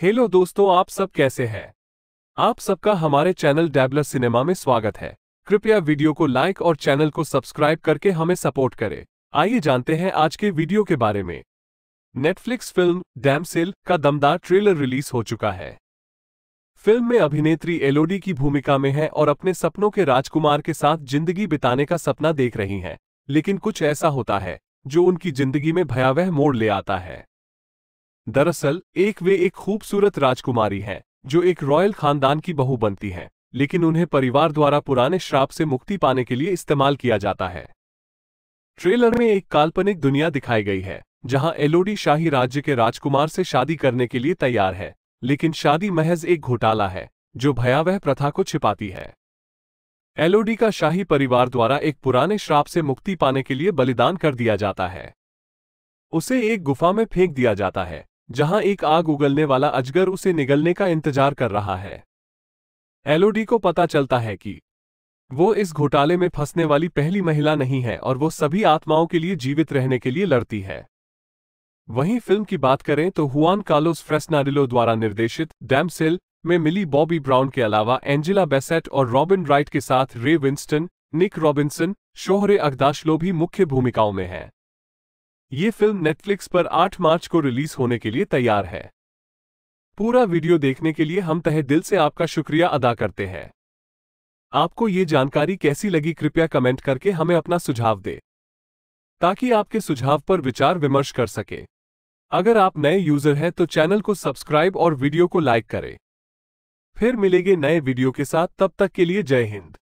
hello दोस्तों आप सब कैसे हैं आप सबका हमारे चैनल डेबलर सिनेमा में स्वागत है कृपया वीडियो को लाइक और चैनल को सब्सक्राइब करके हमें सपोर्ट करें आइए जानते हैं आज के वीडियो के बारे में नेटफ्लिक्स फिल्म डैमसेल का दमदार ट्रेलर रिलीज हो चुका है फिल्म में अभिनेत्री एलोडी की भूमिका में है और अपने सपनों के राजकुमार के साथ जिंदगी बिताने का सपना देख रही हैं लेकिन कुछ ऐसा होता है जो उनकी जिंदगी में भयावह मोड़ ले आता है दरअसल एक वे एक खूबसूरत राजकुमारी हैं जो एक रॉयल खानदान की बहू बनती हैं लेकिन उन्हें परिवार द्वारा पुराने श्राप से मुक्ति पाने के लिए इस्तेमाल किया जाता है ट्रेलर में एक काल्पनिक दुनिया दिखाई गई है जहां एलोडी शाही राज्य के राजकुमार से शादी करने के लिए तैयार है लेकिन शादी महज एक घोटाला है जो भयावह प्रथा को छिपाती है एलोडी का शाही परिवार द्वारा एक पुराने श्राप से मुक्ति पाने के लिए बलिदान कर दिया जाता है उसे एक गुफा में फेंक दिया जाता है जहां एक आग उगलने वाला अजगर उसे निगलने का इंतजार कर रहा है एलओडी को पता चलता है कि वो इस घोटाले में फंसने वाली पहली महिला नहीं है और वो सभी आत्माओं के लिए जीवित रहने के लिए लड़ती है वहीं फिल्म की बात करें तो हुआन कार्लोस फ्रेस्नाडिलो द्वारा निर्देशित डैमसेल में मिली बॉबी ब्राउन के अलावा एंजिला बेसेट और रॉबिन राइट के साथ रे विंस्टन निक रॉबिन्सन शोहरे अगदाशलो भी मुख्य भूमिकाओं में हैं ये फिल्म नेटफ्लिक्स पर 8 मार्च को रिलीज होने के लिए तैयार है पूरा वीडियो देखने के लिए हम तहे दिल से आपका शुक्रिया अदा करते हैं आपको ये जानकारी कैसी लगी कृपया कमेंट करके हमें अपना सुझाव दे ताकि आपके सुझाव पर विचार विमर्श कर सके अगर आप नए यूजर हैं तो चैनल को सब्सक्राइब और वीडियो को लाइक करें फिर मिलेंगे नए वीडियो के साथ तब तक के लिए जय हिंद